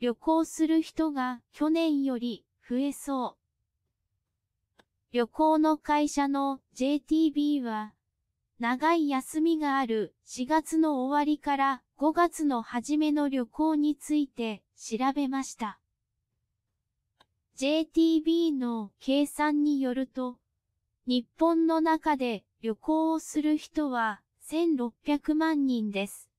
旅行する人が去年より増えそう。旅行の会社の JTB は、長い休みがある4月の終わりから5月の初めの旅行について調べました。JTB の計算によると、日本の中で旅行をする人は1600万人です。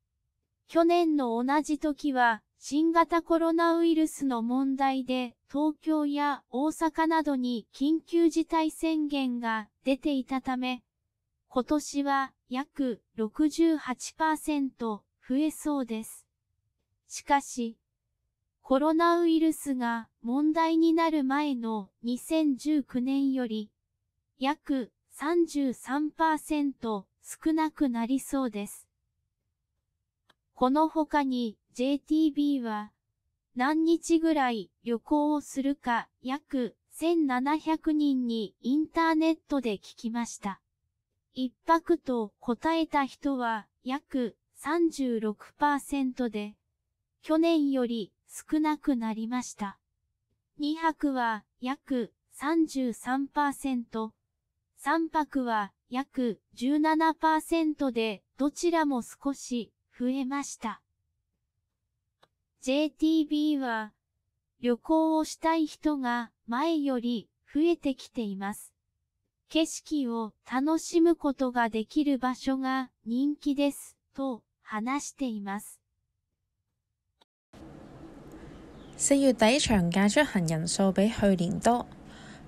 去年の同じ時は新型コロナウイルスの問題で東京や大阪などに緊急事態宣言が出ていたため、今年は約68%増えそうです。しかし、コロナウイルスが問題になる前の2019年より、約33%少なくなりそうです。この他に JTB は、何日ぐらい旅行をするか約1700人にインターネットで聞きました。一泊と答えた人は約36%で、去年より少なくなりました。二泊は約33%、三泊は約17%でどちらも少し増えました。JTB は旅行をしたい人が前より増えてきています。景色を楽しむことができる場所が人気ですと話しています。四月底長假出行人数比去年多。